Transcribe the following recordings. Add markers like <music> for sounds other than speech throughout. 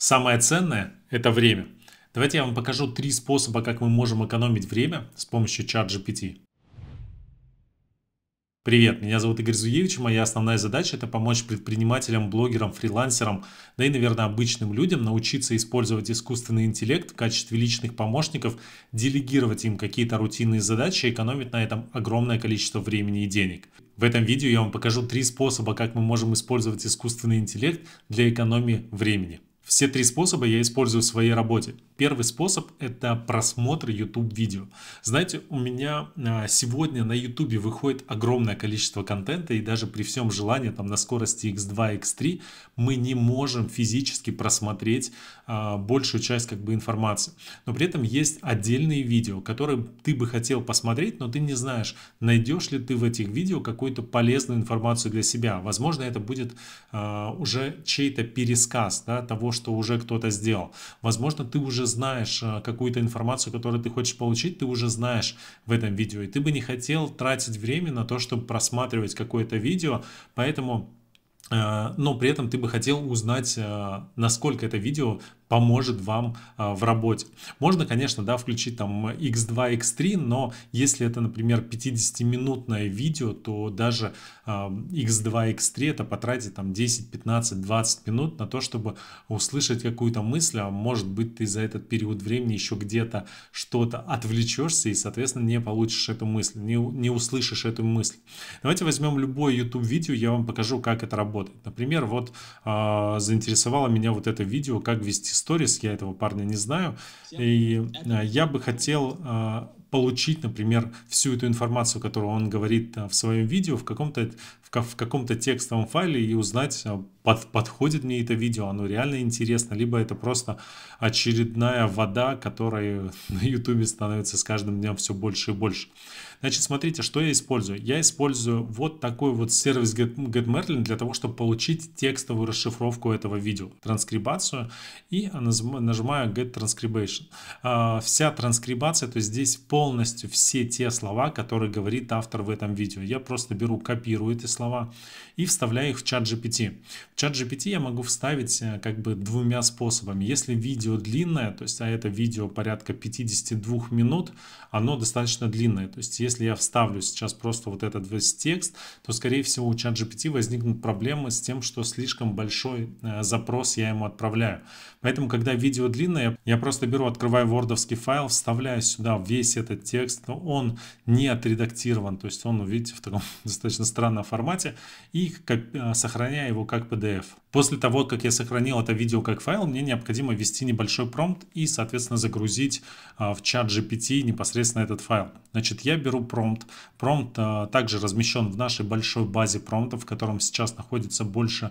Самое ценное – это время. Давайте я вам покажу три способа, как мы можем экономить время с помощью ChatGPT. Привет, меня зовут Игорь Зуевич, моя основная задача – это помочь предпринимателям, блогерам, фрилансерам, да и, наверное, обычным людям научиться использовать искусственный интеллект в качестве личных помощников, делегировать им какие-то рутинные задачи и экономить на этом огромное количество времени и денег. В этом видео я вам покажу три способа, как мы можем использовать искусственный интеллект для экономии времени. Все три способа я использую в своей работе. Первый способ – это просмотр YouTube-видео. Знаете, у меня а, сегодня на YouTube выходит огромное количество контента, и даже при всем желании, там на скорости x2, x3, мы не можем физически просмотреть а, большую часть как бы информации. Но при этом есть отдельные видео, которые ты бы хотел посмотреть, но ты не знаешь, найдешь ли ты в этих видео какую-то полезную информацию для себя. Возможно, это будет а, уже чей-то пересказ да, того, что уже кто-то сделал. Возможно, ты уже знаешь э, какую-то информацию, которую ты хочешь получить, ты уже знаешь в этом видео. И ты бы не хотел тратить время на то, чтобы просматривать какое-то видео. Поэтому э, но при этом ты бы хотел узнать, э, насколько это видео поможет вам а, в работе. Можно, конечно, да, включить там X2, X3, но если это, например, 50-минутное видео, то даже X2, а, X3 это потратит там 10, 15, 20 минут на то, чтобы услышать какую-то мысль, а может быть ты за этот период времени еще где-то что-то отвлечешься и, соответственно, не получишь эту мысль, не, не услышишь эту мысль. Давайте возьмем любое YouTube видео, я вам покажу, как это работает. Например, вот а, заинтересовало меня вот это видео, как вести сторис, я этого парня не знаю. И э, я бы хотел э, получить, например, всю эту информацию, которую он говорит э, в своем видео, в каком-то в каком-то текстовом файле и узнать, а, под, подходит мне это видео, оно реально интересно, либо это просто очередная вода, которая <laughs> на YouTube становится с каждым днем все больше и больше. Значит, смотрите, что я использую. Я использую вот такой вот сервис Get, для того, чтобы получить текстовую расшифровку этого видео, транскрибацию, и нажимаю Get Transcribation. А, вся транскрибация, то есть здесь полностью все те слова, которые говорит автор в этом видео. Я просто беру, копирую эти слова, слова и вставляю их в чат GPT. В чат GPT я могу вставить э, как бы двумя способами. Если видео длинное, то есть а это видео порядка 52 минут, оно достаточно длинное. То есть если я вставлю сейчас просто вот этот весь текст, то скорее всего у чат GPT возникнут проблемы с тем, что слишком большой э, запрос я ему отправляю. Поэтому, когда видео длинное, я просто беру, открываю вордовский файл, вставляю сюда весь этот текст, но он не отредактирован, то есть он, видите, в таком <laughs> достаточно странном формате, формате и э, сохраняя его как PDF. После того, как я сохранил это видео как файл, мне необходимо ввести небольшой промпт и, соответственно, загрузить э, в чат GPT непосредственно этот файл. Значит, я беру промпт. Промпт э, также размещен в нашей большой базе промптов, в котором сейчас находится больше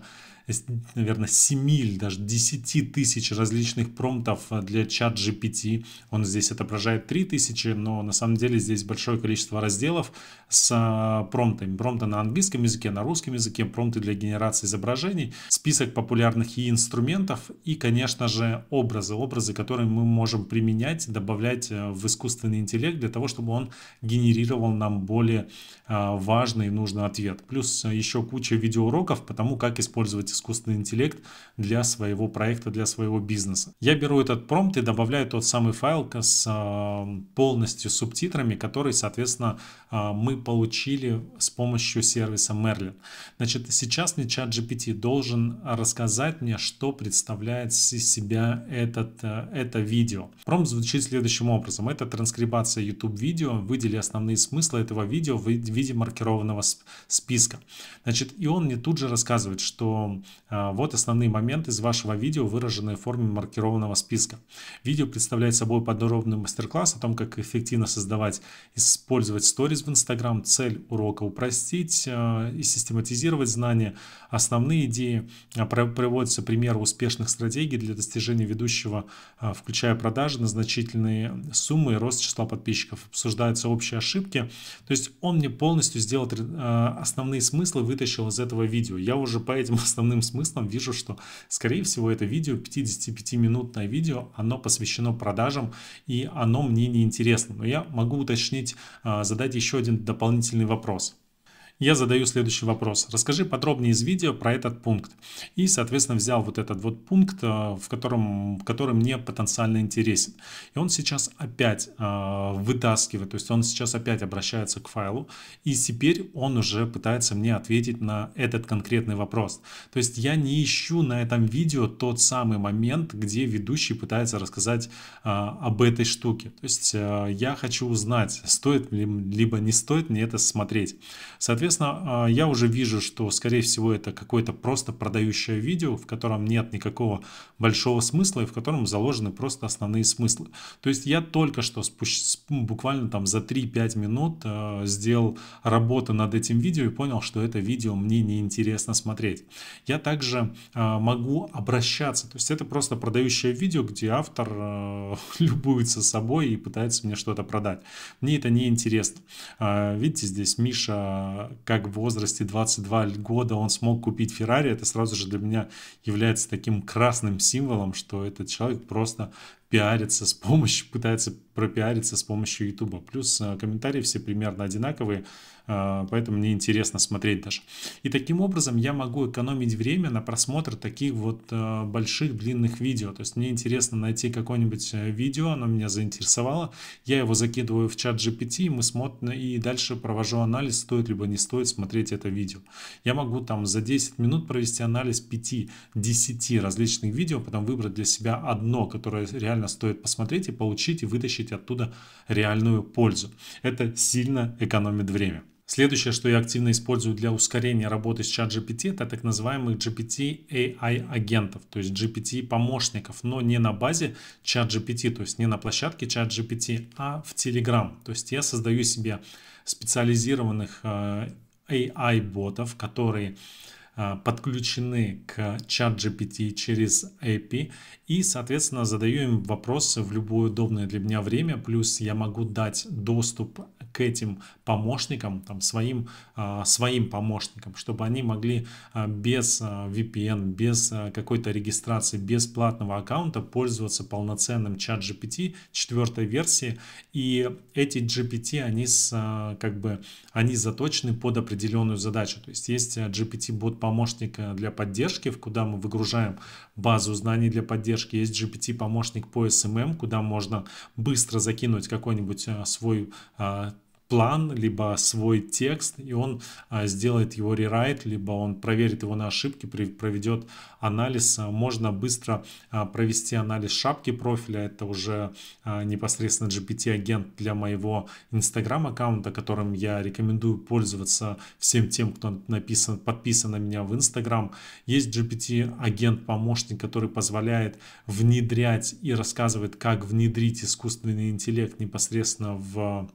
наверное, 7 или даже 10 тысяч различных промптов а, для чат GPT. Он здесь отображает 3 тысячи, но на самом деле здесь большое количество разделов с а, промптами. Промпты на английском языке, на русском языке, промпты для генерации изображений, список популярных и инструментов и, конечно же, образы. Образы, которые мы можем применять, добавлять а, в искусственный интеллект для того, чтобы он генерировал нам более важный и нужный ответ. Плюс еще куча видеоуроков по тому, как использовать искусственный интеллект для своего проекта, для своего бизнеса. Я беру этот промпт и добавляю тот самый файл с а, полностью субтитрами, который, соответственно, а, мы получили с помощью сервиса Merlin. Значит, сейчас мне чат GPT должен рассказать мне, что представляет из себя этот, э, это видео. Промпт звучит следующим образом. Это транскрибация YouTube видео, выдели основные смыслы этого видео в виде маркированного списка. Значит, и он мне тут же рассказывает, что а, вот основные моменты из вашего видео, выраженные в форме маркированного списка. Видео представляет собой подробный мастер-класс о том, как эффективно создавать, использовать сториз в Инстаграм, цель урока упростить а, и систематизировать знания, основные идеи. А, приводятся примеры успешных стратегий для достижения ведущего, включая продажи на значительные суммы и рост числа подписчиков. Обсуждаются общие ошибки. То есть он мне полностью сделал основные смыслы, вытащил из этого видео. Я уже по этим <laughs> основным здравым смыслом вижу, что, скорее всего, это видео, 55-минутное видео, оно посвящено продажам, и оно мне не интересно. Но я могу уточнить, а, задать еще один дополнительный вопрос я задаю следующий вопрос. Расскажи подробнее из видео про этот пункт. И, соответственно, взял вот этот вот пункт, э, в котором, который мне потенциально интересен. И он сейчас опять э, вытаскивает, то есть он сейчас опять обращается к файлу. И теперь он уже пытается мне ответить на этот конкретный вопрос. То есть я не ищу на этом видео тот самый момент, где ведущий пытается рассказать э, об этой штуке. То есть э, я хочу узнать, стоит ли, либо не стоит мне это смотреть. Соответственно, Соответственно, а, я уже вижу, что, скорее всего, это какое-то просто продающее видео, в котором нет никакого большого смысла и в котором заложены просто основные смыслы. То есть я только что ну, буквально там за 3-5 минут а, сделал работу над этим видео и понял, что это видео мне неинтересно смотреть. Я также а, могу обращаться, то есть это просто продающее видео, где автор <laughs> любуется собой и пытается мне что-то продать. Мне это неинтересно. Видите, здесь Миша как в возрасте 22 года он смог купить Феррари, это сразу же для меня является таким красным символом, что этот человек просто пиарится с помощью, пытается пропиариться с помощью YouTube. Плюс э, комментарии все примерно одинаковые, э, поэтому мне интересно смотреть даже. И таким образом я могу экономить время на просмотр таких вот э, больших длинных видео. То есть мне интересно найти какое-нибудь видео, оно меня заинтересовало, я его закидываю в чат GPT, и мы смотрим, и дальше провожу анализ, стоит либо не стоит смотреть это видео. Я могу там за 10 минут провести анализ 5-10 различных видео, потом выбрать для себя одно, которое реально стоит посмотреть и получить и вытащить получить оттуда реальную пользу. Это сильно экономит время. Следующее, что я активно использую для ускорения работы с чат GPT, это так называемых GPT AI агентов, то есть GPT помощников, но не на базе чат GPT, то есть не на площадке чат GPT, а в Telegram. То есть я создаю себе специализированных э, AI ботов, которые а, подключены к чат GPT через API и, соответственно, задаю им вопросы в любое удобное для меня время, плюс я могу дать доступ к этим помощникам, там, своим, а, своим помощникам, чтобы они могли а, без VPN, без какой-то регистрации, без платного аккаунта пользоваться полноценным чат GPT четвертой версии. И эти GPT, они, с, как бы, они заточены под определенную задачу. То есть есть GPT-бот помощника для поддержки, в куда мы выгружаем базу знаний для поддержки. Есть GPT-помощник по SMM, куда можно быстро закинуть какой-нибудь а, свой а, план, либо свой текст, и он а, сделает его рерайт, либо он проверит его на ошибки, проведет анализ. А, можно быстро а, провести анализ шапки профиля, это уже непосредственно GPT-агент для моего Instagram-аккаунта, которым я рекомендую пользоваться всем тем, кто написан, подписан на меня в Instagram. Есть GPT-агент-помощник, который позволяет внедрять и рассказывает, как внедрить искусственный интеллект непосредственно в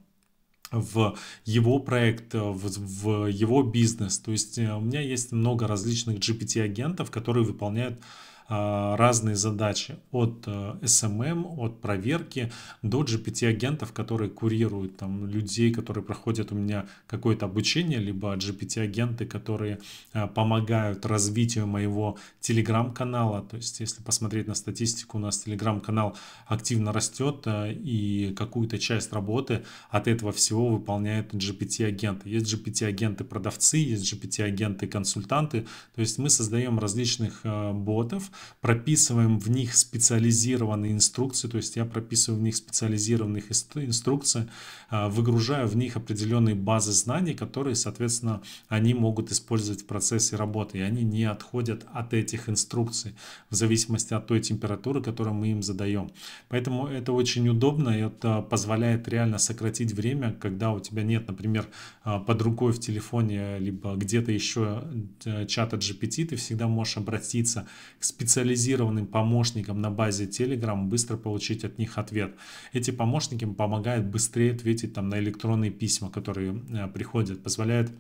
в его проект, э, в, в его бизнес. То есть э, у меня есть много различных GPT-агентов, которые выполняют а, разные задачи от э, SMM, от проверки до GPT-агентов, которые курируют там людей, которые проходят у меня какое-то обучение, либо GPT-агенты, которые э, помогают развитию моего телеграм-канала. То есть, если посмотреть на статистику, у нас телеграм-канал активно растет, э, и какую-то часть работы от этого всего выполняет GPT-агенты. Есть GPT-агенты-продавцы, есть GPT-агенты-консультанты. То есть, мы создаем различных ботов, прописываем в них специализированные инструкции, то есть я прописываю в них специализированные инструкции, а, выгружаю в них определенные базы знаний, которые, соответственно, они могут использовать в процессе работы, и они не отходят от этих инструкций в зависимости от той температуры, которую мы им задаем. Поэтому это очень удобно, и это позволяет реально сократить время, когда у тебя нет, например, а, под рукой в телефоне, либо где-то еще э, чата GPT, ты всегда можешь обратиться к специалисту, специализированным помощником на базе Telegram, быстро получить от них ответ. Эти помощники помогают быстрее ответить там на электронные письма, которые э, приходят, позволяют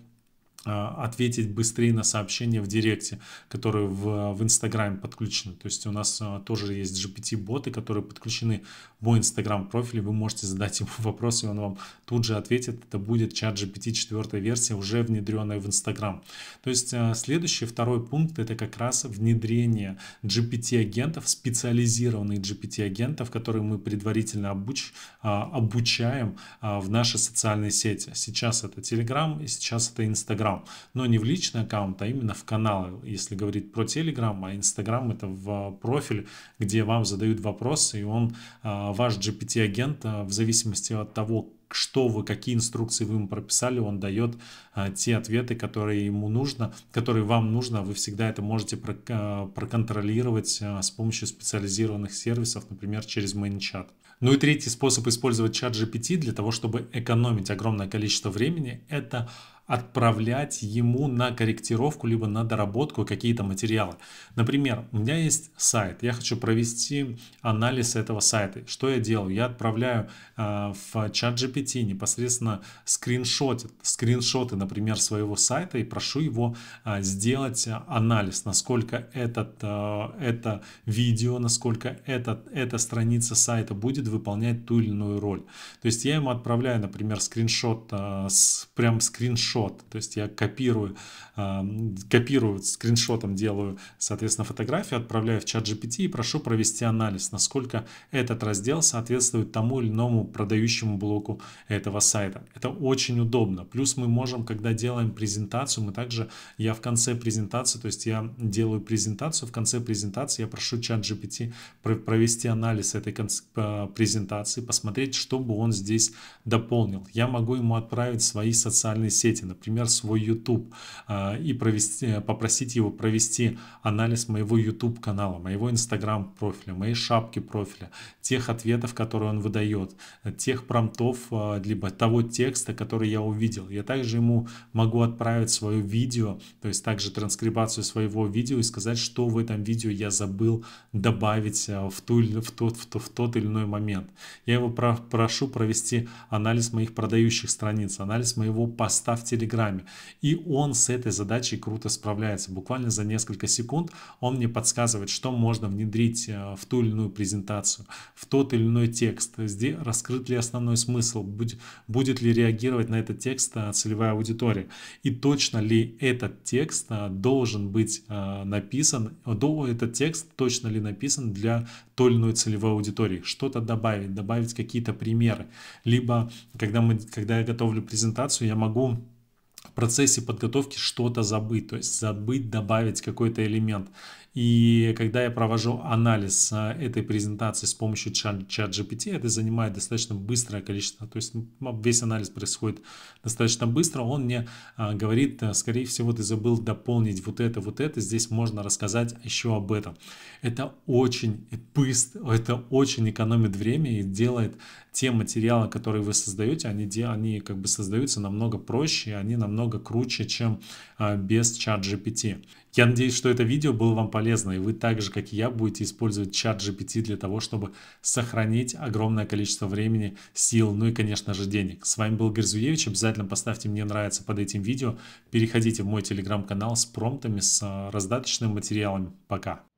а, ответить быстрее на сообщения в директе, которые в, в Инстаграме подключены. То есть у нас а, тоже есть GPT-боты, которые подключены в мой Инстаграм-профиль, вы можете задать ему <laughs> вопрос, и он вам тут же ответит. Это будет чат GPT 4 версия, уже внедренная в Инстаграм. То есть а, следующий, второй пункт, это как раз внедрение GPT-агентов, специализированных GPT-агентов, которые мы предварительно обуч, обучаем в наши социальные сети. Сейчас это Telegram, и сейчас это Инстаграм. Telegram, но не в личный аккаунт, а именно в каналы. Если говорить про Telegram, а Instagram это в а, профиль, где вам задают вопросы, и он, а, ваш GPT-агент, а, в зависимости от того, что вы, какие инструкции вы ему прописали, он дает а, те ответы, которые ему нужно, которые вам нужно, вы всегда это можете проконтролировать а, с помощью специализированных сервисов, например, через MainChat. Ну и третий способ использовать чат GPT для того, чтобы экономить огромное количество времени, это отправлять ему на корректировку, либо на доработку какие-то материалы. Например, у меня есть сайт, я хочу провести анализ этого сайта. Что я делаю? Я отправляю э, в чат GPT непосредственно скриншоты, скриншоты, например, своего сайта и прошу его э, сделать анализ, насколько этот, э, это видео, насколько этот, эта страница сайта будет выполнять ту или иную роль. То есть я ему отправляю, например, скриншот, э, с, прям скриншот скриншот. То есть я копирую, эм, копирую скриншотом, делаю, соответственно, фотографию, отправляю в чат GPT и прошу провести анализ, насколько этот раздел соответствует тому или иному продающему блоку этого сайта. Это очень удобно. Плюс мы можем, когда делаем презентацию, мы также, я в конце презентации, то есть я делаю презентацию, в конце презентации я прошу чат GPT провести анализ этой э, презентации, посмотреть, что бы он здесь дополнил. Я могу ему отправить свои социальные сети, сети, например, свой YouTube, э, и провести, э, попросить его провести анализ моего YouTube канала, моего Instagram профиля, моей шапки профиля, тех ответов, которые он выдает, э, тех промтов либо того текста, который я увидел. Я также ему могу отправить свое видео, то есть также транскрибацию своего видео и сказать, что в этом видео я забыл добавить в, ту, в, тот, в, тот, в тот или иной момент. Я его про, прошу провести анализ моих продающих страниц, анализ моего поста Телеграме. И он с этой задачей круто справляется. Буквально за несколько секунд он мне подсказывает, что можно внедрить э, в ту или иную презентацию, в тот или иной текст, Здесь раскрыт ли основной смысл, будет, будет ли реагировать на этот текст э, целевая аудитория. И точно ли этот текст э, должен быть написан, этот текст точно ли написан для той или иной целевой аудитории. Что-то добавить, добавить какие-то примеры. Либо, когда, мы, когда я готовлю презентацию, я могу процессе подготовки что-то забыть, то есть забыть добавить какой-то элемент. И когда я провожу анализ э, этой презентации с помощью чат-GPT, это занимает достаточно быстрое количество, то есть ну, весь анализ происходит достаточно быстро, он мне э, говорит, э, скорее всего, ты забыл дополнить вот это, вот это, здесь можно рассказать еще об этом. Это очень быстро, это очень экономит время и делает те материалы, которые вы создаете, они, они как бы создаются намного проще, они намного намного круче, чем а, без чат GPT. Я надеюсь, что это видео было вам полезно, и вы так же, как и я, будете использовать чат GPT для того, чтобы сохранить огромное количество времени, сил, ну и, конечно же, денег. С вами был Герзуевич. Обязательно поставьте «Мне нравится» под этим видео. Переходите в мой телеграм-канал с промптами, с а, раздаточными материалами. Пока!